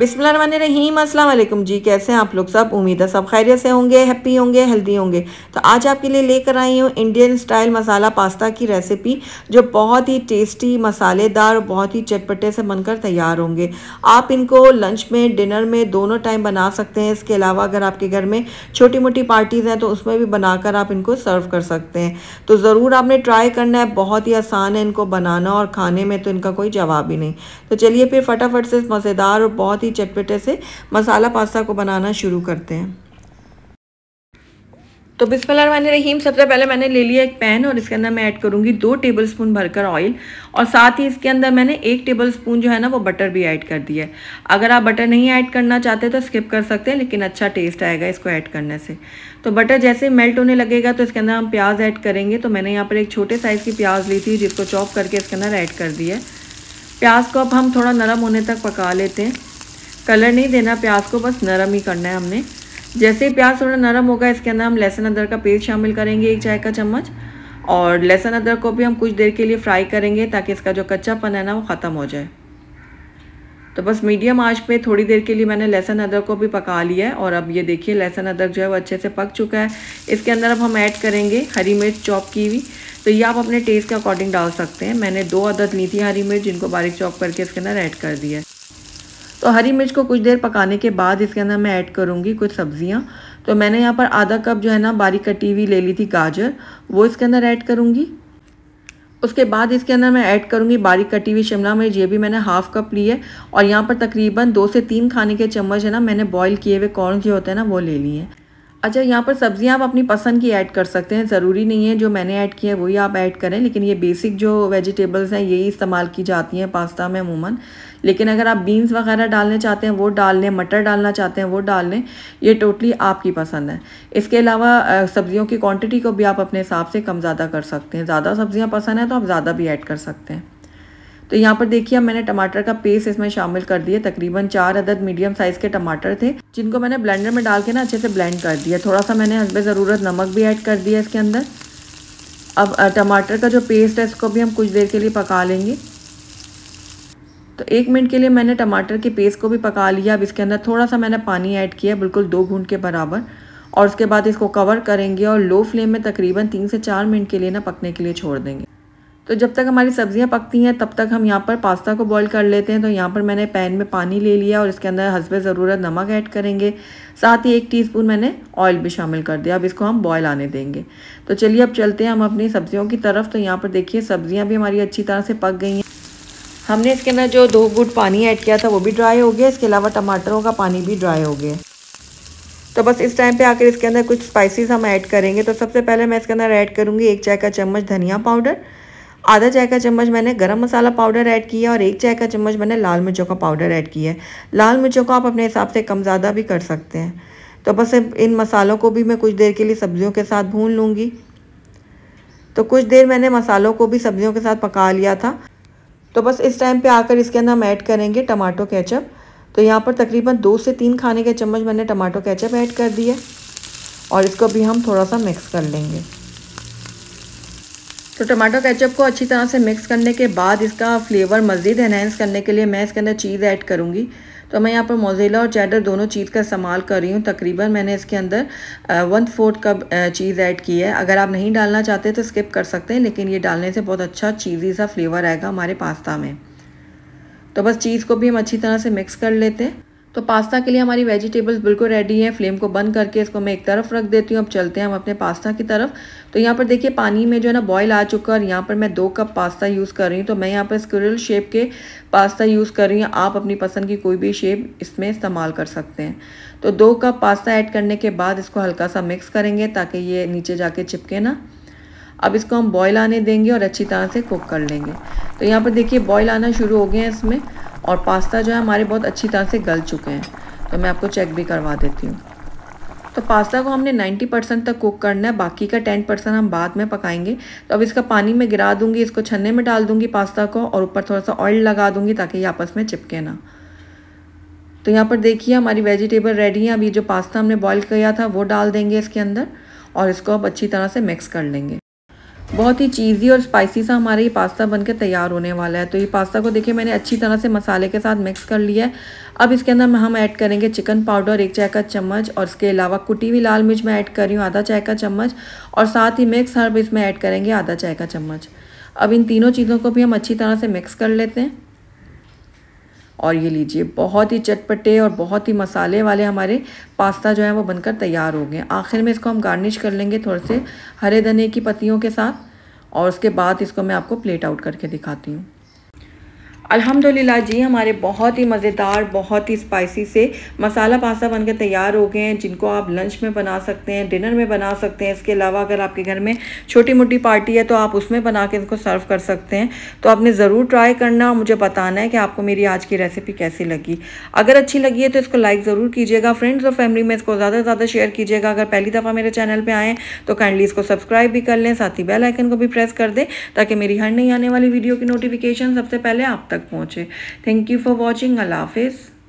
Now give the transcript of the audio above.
बिसमान रहीम जी कैसे हैं आप लोग सब उम्मीद है सब खैरियत से होंगे हैप्पी होंगे हेल्दी होंगे तो आज आपके लिए लेकर आई हूँ इंडियन स्टाइल मसाला पास्ता की रेसिपी जो बहुत ही टेस्टी मसालेदार और बहुत ही चटपटे से बनकर तैयार होंगे आप इनको लंच में डिनर में दोनों टाइम बना सकते हैं इसके अलावा अगर आपके घर में छोटी मोटी पार्टीज़ हैं तो उसमें भी बनाकर आप इनको सर्व कर सकते हैं तो ज़रूर आपने ट्राई करना है बहुत ही आसान है इनको बनाना और खाने में तो इनका कोई जवाब ही नहीं तो चलिए फिर फटाफट से मज़ेदार और बहुत ही ही चटपटे से मसाला पास्ता को बनाना शुरू करते हैं तो बिस्मिल्लाहमान रहीम सबसे पहले मैंने ले लिया एक पैन और इसके अंदर मैं ऐड करूँगी दो टेबल स्पून भरकर ऑयल और साथ ही इसके अंदर मैंने एक टेबल स्पून जो है ना वो बटर भी ऐड कर दिया है अगर आप बटर नहीं ऐड करना चाहते तो स्किप कर सकते हैं लेकिन अच्छा टेस्ट आएगा इसको ऐड करने से तो बटर जैसे मेल्ट होने लगेगा तो इसके अंदर हम प्याज ऐड करेंगे तो मैंने यहाँ पर एक छोटे साइज़ की प्याज ली थी जिसको चॉप करके इसके अंदर ऐड कर दिया है प्याज को अब हम थोड़ा नरम होने तक पका लेते हैं कलर नहीं देना प्याज को बस नरम ही करना है हमने जैसे ही प्याज थोड़ा नरम होगा इसके अंदर हम लहसुन अदरक का पेस्ट शामिल करेंगे एक चाय का चम्मच और लहसुन अदरक को भी हम कुछ देर के लिए फ्राई करेंगे ताकि इसका जो कच्चापन है ना वो ख़त्म हो जाए तो बस मीडियम आंच पे थोड़ी देर के लिए मैंने लहसुन अदरक को भी पका लिया है और अब ये देखिए लहसुन अदरक जो है वो अच्छे से पक चुका है इसके अंदर अब हम ऐड करेंगे हरी मिर्च चॉप की हुई तो ये आप अपने टेस्ट के अकॉर्डिंग डाल सकते हैं मैंने दो अदद ली थी हरी मिर्च जिनको बारीक चॉप करके इसके अंदर ऐड कर दिया है तो हरी मिर्च को कुछ देर पकाने के बाद इसके अंदर मैं ऐड करूँगी कुछ सब्जियाँ तो मैंने यहाँ पर आधा कप जो है ना बारीक कटी हुई ले ली थी गाजर वो इसके अंदर ऐड करूँगी उसके बाद इसके अंदर मैं ऐड करूँगी बारीक कटी हुई शिमला मिर्च ये भी मैंने हाफ़ कप ली है और यहाँ पर तकरीबन दो से तीन खाने के चम्मच है ना मैंने बॉईल किए हुए कॉर्न जो होते हैं ना वो ले लिए हैं अच्छा यहाँ पर सब्ज़ियाँ आप अपनी पसंद की ऐड कर सकते हैं ज़रूरी नहीं है जो मैंने ऐड किया है वही आप ऐड करें लेकिन ये बेसिक जो वेजिटेबल्स हैं यही इस्तेमाल की जाती हैं पास्ता में अमूमन लेकिन अगर आप बीन्स वगैरह डालने चाहते हैं वो डाल लें मटर डालना चाहते हैं वो डाल लें ये टोटली आपकी पसंद है इसके अलावा सब्ज़ियों की क्वान्टिटी को भी आप अपने हिसाब से कम ज़्यादा कर सकते हैं ज़्यादा सब्ज़ियाँ पसंद हैं तो आप ज़्यादा भी ऐड कर सकते हैं तो यहाँ पर देखिए मैंने टमाटर का पेस्ट इसमें शामिल कर दिया तकरीबन चार अदद मीडियम साइज़ के टमाटर थे जिनको मैंने ब्लेंडर में डाल के ना अच्छे से ब्लेंड कर दिया थोड़ा सा मैंने हसब ज़रूरत नमक भी ऐड कर दिया इसके अंदर अब टमाटर का जो पेस्ट है इसको भी हम कुछ देर के लिए पका लेंगे तो एक मिनट के लिए मैंने टमाटर के पेस्ट को भी पका लिया अब इसके अंदर थोड़ा सा मैंने पानी ऐड किया बिल्कुल दो घूंट के बराबर और उसके बाद इसको कवर करेंगे और लो फ्लेम में तकरीबन तीन से चार मिनट के लिए ना पकने के लिए छोड़ देंगे तो जब तक हमारी सब्ज़ियाँ पकती हैं तब तक हम यहाँ पर पास्ता को बॉईल कर लेते हैं तो यहाँ पर मैंने पैन में पानी ले लिया और इसके अंदर हंसब ज़रूरत नमक ऐड करेंगे साथ ही एक टीस्पून मैंने ऑयल भी शामिल कर दिया अब इसको हम बॉयल आने देंगे तो चलिए अब चलते हैं हम अपनी सब्ज़ियों की तरफ तो यहाँ पर देखिए सब्ज़ियाँ भी हमारी अच्छी तरह से पक गई हैं हमने इसके अंदर जो दो गुट पानी ऐड किया था वो भी ड्राई हो गया इसके अलावा टमाटरों का पानी भी ड्राई हो गया तो बस इस टाइम पे आकर इसके अंदर कुछ स्पाइसेस हम ऐड करेंगे तो सबसे पहले मैं इसके अंदर ऐड करूँगी एक चाय का चम्मच धनिया पाउडर आधा चाय का चम्मच मैंने गरम मसाला पाउडर ऐड किया और एक चाय का चम्मच मैंने लाल मिर्चों का पाउडर ऐड किया है लाल मिर्चों को आप अपने हिसाब से कम ज़्यादा भी कर सकते हैं तो बस इन मसालों को भी मैं कुछ देर के लिए सब्जियों के साथ भून लूँगी तो कुछ देर मैंने मसालों को भी सब्जियों के साथ पका लिया था तो बस इस टाइम पे आकर इसके अंदर हम ऐड करेंगे टमाटो केचप तो यहाँ पर तकरीबन दो से तीन खाने के चम्मच मैंने टमाटो केचप ऐड कर दिया और इसको भी हम थोड़ा सा मिक्स कर लेंगे तो टमाटो केचप को अच्छी तरह से मिक्स करने के बाद इसका फ्लेवर मज़ीद इनहेंस करने के लिए मैं इसके अंदर चीज़ ऐड करूँगी तो मैं यहाँ पर मोजेला और चैडर दोनों चीज़ का इस्तेमाल कर रही हूँ तकरीबन मैंने इसके अंदर one fourth cup cheese add की है अगर आप नहीं डालना चाहते तो स्किप कर सकते हैं लेकिन ये डालने से बहुत अच्छा चीज़ी सा फ्लेवर आएगा हमारे पास्ता में तो बस चीज़ को भी हम अच्छी तरह से मिक्स कर लेते हैं तो पास्ता के लिए हमारी वेजिटेबल्स बिल्कुल रेडी है फ्लेम को बंद करके इसको मैं एक तरफ रख देती हूँ अब चलते हैं हम अपने पास्ता की तरफ तो यहाँ पर देखिए पानी में जो है ना बॉयल आ चुका है और यहाँ पर मैं दो कप पास्ता यूज़ कर रही हूँ तो मैं यहाँ पर स्क्रिल शेप के पास्ता यूज़ कर रही हूँ आप अपनी पसंद की कोई भी शेप इसमें इस्तेमाल कर सकते हैं तो दो कप पास्ता ऐड करने के बाद इसको हल्का सा मिक्स करेंगे ताकि ये नीचे जाके चिपके ना अब इसको हम बॉयल आने देंगे और अच्छी तरह से कुक कर लेंगे तो यहाँ पर देखिए बॉयल आना शुरू हो गए हैं इसमें और पास्ता जो है हमारे बहुत अच्छी तरह से गल चुके हैं तो मैं आपको चेक भी करवा देती हूँ तो पास्ता को हमने 90 परसेंट तक कुक करना है बाकी का 10 परसेंट हम बाद में पकाएंगे तो अब इसका पानी में गिरा दूंगी इसको छन्ने में डाल दूंगी पास्ता को और ऊपर थोड़ा सा ऑयल लगा दूंगी ताकि ये आपस में चिपके ना तो यहाँ पर देखिए हमारी वेजिटेबल रेडी है अब ये जो पास्ता हमने बॉयल किया था वो डाल देंगे इसके अंदर और इसको अब अच्छी तरह से मिक्स कर लेंगे बहुत ही चीज़ी और स्पाइसी सा हमारा ये पास्ता बनकर तैयार होने वाला है तो ये पास्ता को देखिए मैंने अच्छी तरह से मसाले के साथ मिक्स कर लिया है अब इसके अंदर हम ऐड करेंगे चिकन पाउडर एक चाय का चम्मच और इसके अलावा कुटी हुई लाल मिर्च मैं ऐड कर रही हूँ आधा चाय का चम्मच और साथ ही मिक्स हर्ब इसमें ऐड करेंगे आधा चाय का चम्मच अब इन तीनों चीज़ों को भी हम अच्छी तरह से मिक्स कर लेते हैं और ये लीजिए बहुत ही चटपटे और बहुत ही मसाले वाले हमारे पास्ता जो है वो बनकर तैयार हो गए आखिर में इसको हम गार्निश कर लेंगे थोड़े से हरे धने की पत्तियों के साथ और उसके बाद इसको मैं आपको प्लेट आउट करके दिखाती हूँ अल्हम्दुलिल्लाह जी हमारे बहुत ही मज़ेदार बहुत ही स्पाइसी से मसाला पास्ता बनकर तैयार हो गए हैं जिनको आप लंच में बना सकते हैं डिनर में बना सकते हैं इसके अलावा अगर आपके घर में छोटी मोटी पार्टी है तो आप उसमें बना के इनको सर्व कर सकते हैं तो आपने ज़रूर ट्राई करना और मुझे बताना है कि आपको मेरी आज की रेसिपी कैसी लगी अगर अच्छी लगी है तो इसको लाइक ज़रूर कीजिएगा फ्रेंड्स और फैमिली में इसको ज़्यादा से ज़्यादा शेयर कीजिएगा अगर पहली दफ़ा मेरे चैनल पर आएँ तो काइंडली इसको सब्सक्राइब भी कर लें साथ ही बेलाइकन को भी प्रेस कर दें ताकि मेरी हर नहीं आने वाली वीडियो की नोटिफिकेशन सबसे पहले आप तक तक पहुँचे थैंक यू फॉर वॉचिंग अल्लाह हाफिज़